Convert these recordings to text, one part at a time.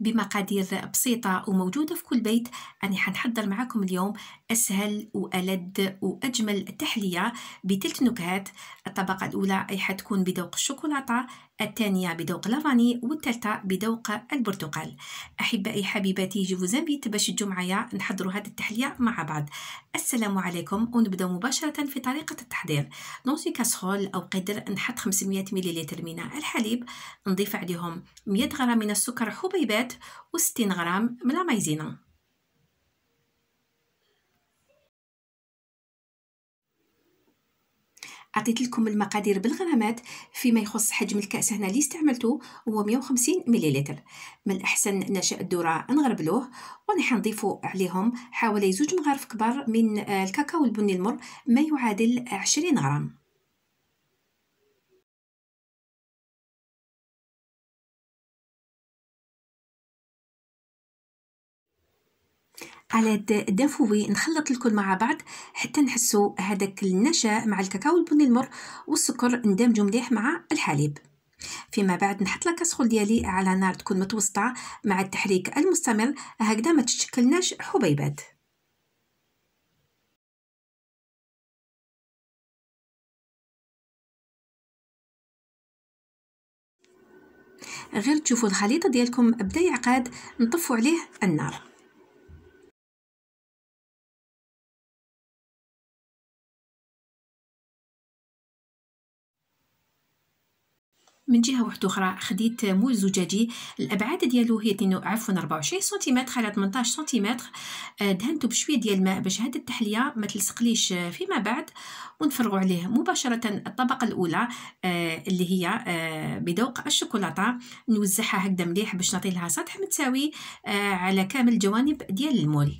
بمقادير بسيطة وموجودة في كل بيت أنا حنحضر معكم اليوم أسهل وألد وأجمل تحلية بثلاث نكهات الطبقة الأولى أي حتكون بذوق الشوكولاتة الثانية بذوق لافاني والثالثة بذوق البرتقال أحبائي حبيباتي جيفو زنبيت باش تجو معايا نحضروا هذه التحلية مع بعض السلام عليكم ونبدأ مباشرة في طريقة التحضير نوصي كاسرول أو قدر نحط 500 ملل من الحليب نضيف عليهم 100 غرام من السكر حبيبات الأبعاد و60 غرام من المايزينا عطيت لكم المقادير بالغرامات فيما يخص حجم الكاس هنا اللي استعملته هو 150 مليلتر من الاحسن نشا الذره نغربلوه ونحن نضيفوا عليهم حوالي زوج مغارف كبار من آه، الكاكاو البني المر ما يعادل 20 غرام على دافوي نخلط الكل مع بعض حتى نحسو هذاك النشا مع الكاكاو البني المر والسكر ندمجو مليح مع الحليب فيما بعد نحط لاكاسرول ديالي على نار تكون متوسطه مع التحريك المستمر هكذا ما تتشكلناش حبيبات غير تشوفوا الخليط ديالكم بدا يعقد نطفوا عليه النار من جهه واحده اخرى خديت موز زجاجي الابعاد ديالو هي عفوا 24 سنتيمتر على 18 سنتيمتر آه، دهنته بشويه ديال الماء باش هاد التحليه ما تلصقليش آه، فيما بعد ونفرغوا عليه مباشره الطبقه الاولى آه، اللي هي بدوق الشوكولاته نوزعها هكذا مليح باش نعطي لها سطح متساوي على كامل الجوانب ديال المول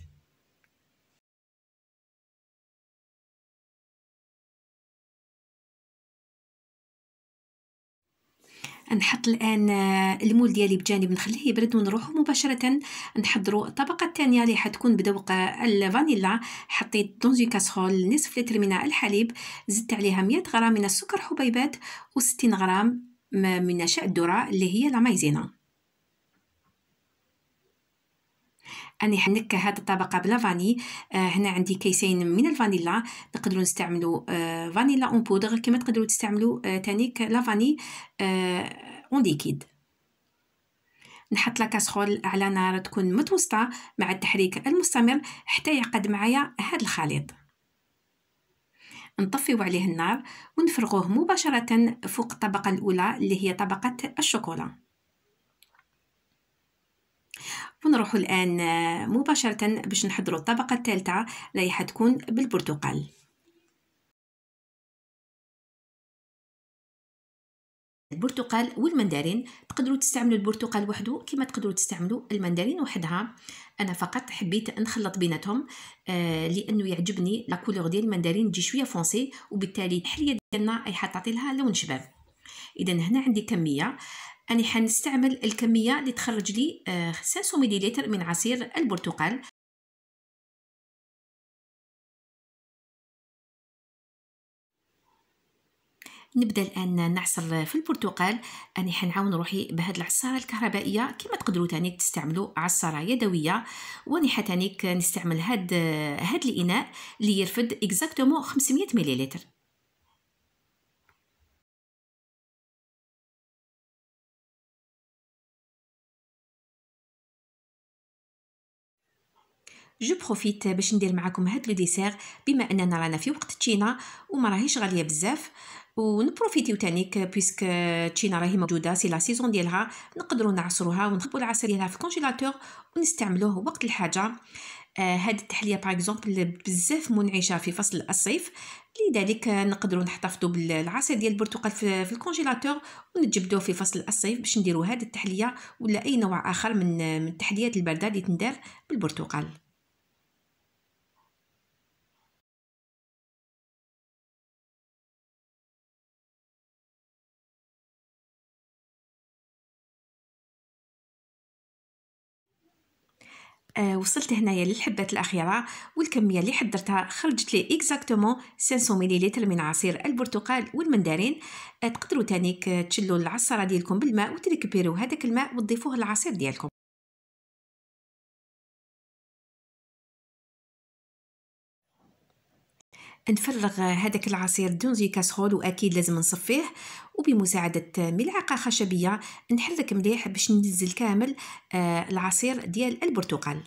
نحط الان آه، المول ديالي بجانب نخليه يبرد ونروح مباشره نحضروا الطبقه الثانيه اللي حتكون بذوق الفانيلا حطيت دونزي كاسرول نصف لتر من الحليب زدت عليها 100 غرام من السكر حبيبات و60 غرام من نشاء الذره اللي هي لا مايزينا اني حنك هاد الطبقه بلا فاني آه هنا عندي كيسين من الفانيلا تقدروا نستعملوا آه فانيلا اون بودر كما تقدروا تستعملوا آه تانيك لا فاني آه، اون ليكيد نحط لا كاسرول على نار تكون متوسطه مع التحريك المستمر حتى يعقد معايا هذا الخليط نطفيو عليه النار ونفرغوه مباشره فوق الطبقه الاولى اللي هي طبقه الشوكولا ونروح الآن آه، مباشرة باش نحضروا الطبقة الثالثة اللي حتكون بالبرتقال البرتقال والمندرين تقدروا تستعملوا البرتقال وحده كما تقدروا تستعملوا المندرين وحدها انا فقط حبيت نخلط بيناتهم آه لانه يعجبني لا كولور ديال المندرين تجي شويه فونسي وبالتالي الحليه ديالنا اي حتعطي لها لون شباب اذا هنا عندي كميه أني حنستعمل الكمية اللي تخرج لي 500 آه، مليلتر من عصير البرتقال نبدا الان نعصر في البرتقال أني حنعاون روحي بهاد العصاره الكهربائيه كما تقدروا تانيك تستعملوا عصاره يدويه وانا حتانيك نستعمل هاد آه، هاد الاناء اللي يرفد اكزاكتومون 500 مليلتر جو بروفيت باش ندير معكم هاد لو ديسير بما اننا رانا في وقت تشينا وما راهيش غاليه بزاف ونبروفيتيو تانيك بيسك تشينا راهي موجوده سي لا سيزون ديالها نقدروا نعصروها ونخبوا العصير ديالها في الكونجيلاتور ونستعملوه وقت الحاجه آه، هاد التحليه باغ اكزومبل بزاف منعشه في فصل الصيف لذلك نقدروا نحتفظوا بالعصير ديال البرتقال في, الكونجيلاتور ونجبدوه في فصل الصيف باش نديروا هاد التحليه ولا اي نوع اخر من من التحليات البارده اللي تندار بالبرتقال آه وصلت هنايا للحبات الاخيره والكميه اللي حضرتها خرجت لي اكزاكتومون 500 مليلتر من عصير البرتقال والمندرين آه، تقدروا تانيك تشلوا العصاره ديالكم بالماء وتريكبيرو هذاك الماء وتضيفوه للعصير ديالكم نفرغ هذاك العصير دون زي كاسرول واكيد لازم نصفيه وبمساعدة ملعقة خشبية نحرك مليح باش ننزل كامل آه، العصير ديال البرتقال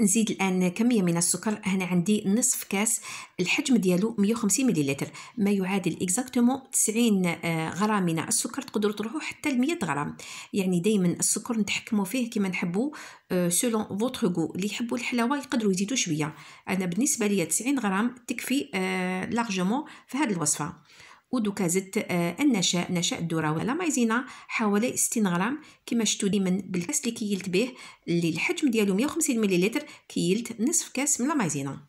نزيد الان كميه من السكر هنا عندي نصف كاس الحجم ديالو 150 مليلتر ما يعادل اكزاكتومون 90 آه، غرام من السكر تقدروا تروحوا حتى ل 100 غرام يعني دائما السكر نتحكموا فيه كما نحبوا سولون فوتغ غو اللي يحبوا الحلاوه يقدروا يزيدوا شويه انا بالنسبه لي 90 غرام تكفي لارجومون آه، في هذه الوصفه ودوكا زدت آه، النشاء نشاء الذرة ولا مايزينا حوالي 60 غرام كما شفتوا ديما بالكاس اللي كيلت به اللي الحجم ديالو 150 مليلتر كيلت نصف كاس من المايزينا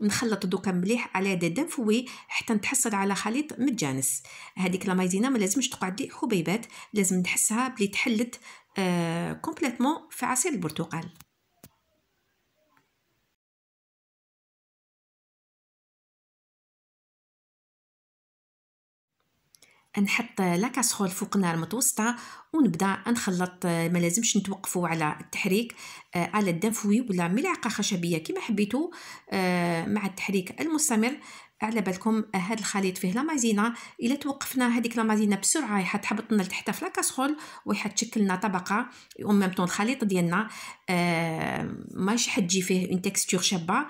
نخلط دوكا مليح على يد فوي حتى نتحصل على خليط متجانس هذيك لا مايزينا ما لازمش تقعد لي حبيبات لازم نحسها بلي تحلت آه كومبليتمون في عصير البرتقال نحط لا كاسرول فوق نار متوسطه ونبدا نخلط ما لازمش نتوقفوا على التحريك آه، على الدنفوي ولا ملعقه خشبيه كما حبيتوا آه، مع التحريك المستمر على بالكم هذا آه، الخليط فيه لامازينا الا توقفنا هذيك لامازينا بسرعه راح تحبطنا لتحت في لاكاسرول وراح تشكل لنا طبقه اون طون الخليط ديالنا ماشي حتجي فيه اون تيكستور شابه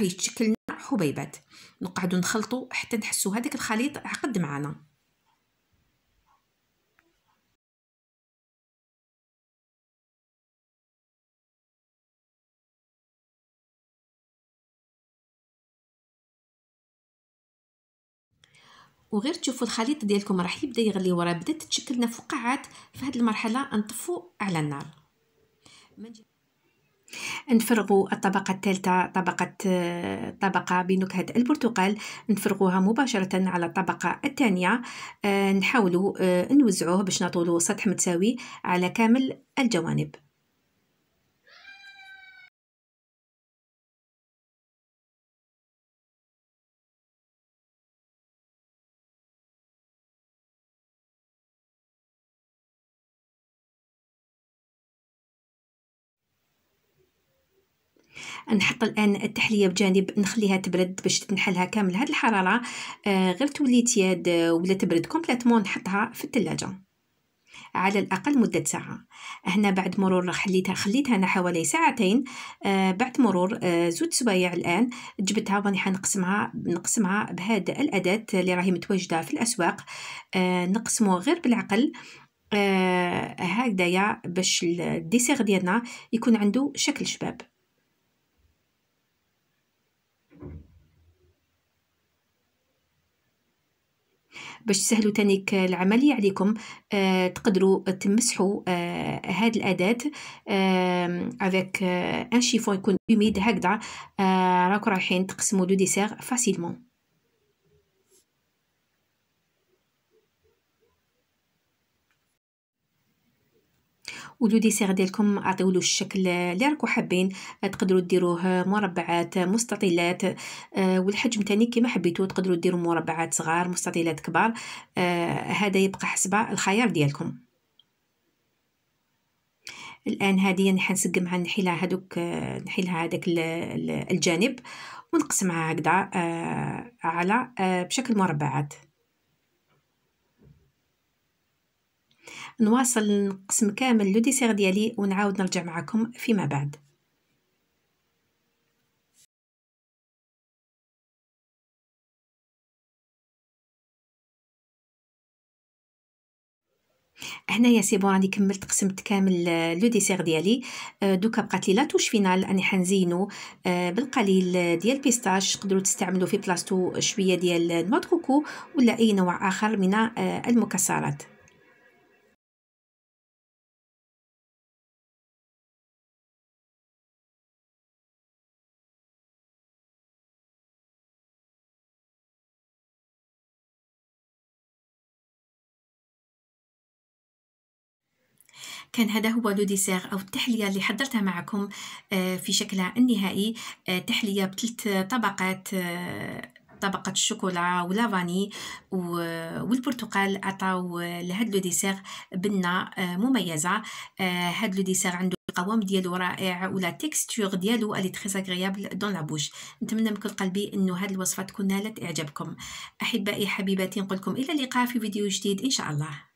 يتشكل لنا حبيبات نقعدوا نخلطوا حتى نحسوا هذاك الخليط عقد معنا وغير تشوفوا الخليط ديالكم راح يبدا يغلي وراه بدات تشكلنا فقاعات في هذه المرحله نطفو على النار نفرغوا الطبقة الثالثة طبقة طبقة بنكهة البرتقال نفرغوها مباشرة على الطبقة الثانية آه، نحاولوا آه، نوزعوه باش نطولوا سطح متساوي على كامل الجوانب نحط الان التحليه بجانب نخليها تبرد باش تنحلها كامل هاد الحراره آه، غير تولي تياد آه، ولا تبرد كومبليتمون نحطها في الثلاجه على الأقل مدة ساعة هنا بعد مرور خليتها خليتها أنا حوالي ساعتين آه بعد مرور آه زوج سوايع الآن جبتها راني حنقسمها نقسمها بهذا الأداة اللي راهي متواجدة في الأسواق آه نقسمو غير بالعقل آه هكذايا باش الديسير ديالنا يكون عنده شكل شباب باش تسهلوا تانيك العملية عليكم آه تقدروا تمسحوا آه هاد الأداة آه افيك ان شيفون يكون اوميد هكذا آه، راكو رايحين تقسموا لو ديسير فاسيلمون ولو ديسير ديالكم عطيولو الشكل اللي راكو حابين تقدروا ديروه مربعات مستطيلات آه، والحجم تاني كما حبيتو تقدروا ديروا مربعات صغار مستطيلات كبار آه، هذا يبقى حسب الخيار ديالكم الان هذه نحنسق يعني مع نحيلها هذوك آه، نحيلها هذاك الجانب ونقسمها هكذا على بشكل مربعات نواصل نقسم كامل لو ديسير ديالي ونعاود نرجع معكم فيما بعد هنايا سي بون راني كملت قسمت كامل آه، لو ديسير ديالي آه، دوكا بقات لي توش فينال راني حنزينو آه، بالقليل ديال بيستاش تقدروا تستعملوا في بلاصتو شويه ديال نواه كوكو ولا اي نوع اخر من المكسرات كان هذا هو لو ديسير أو التحلية اللي حضرتها معكم آه، في شكلها النهائي آه، تحلية بثلاث طبقات آه، طبقة الشوكولا ولافاني والبرتقال عطاو لهاد لو ديسير بنة مميزة هاد لو ديسير عنده القوام ديالو رائع ولا تيكستور ديالو اللي تري اغريابل دون لابوش نتمنى من كل قلبي انه هاد الوصفه تكون نالت اعجابكم احبائي حبيباتي نقولكم الى اللقاء في فيديو جديد ان شاء الله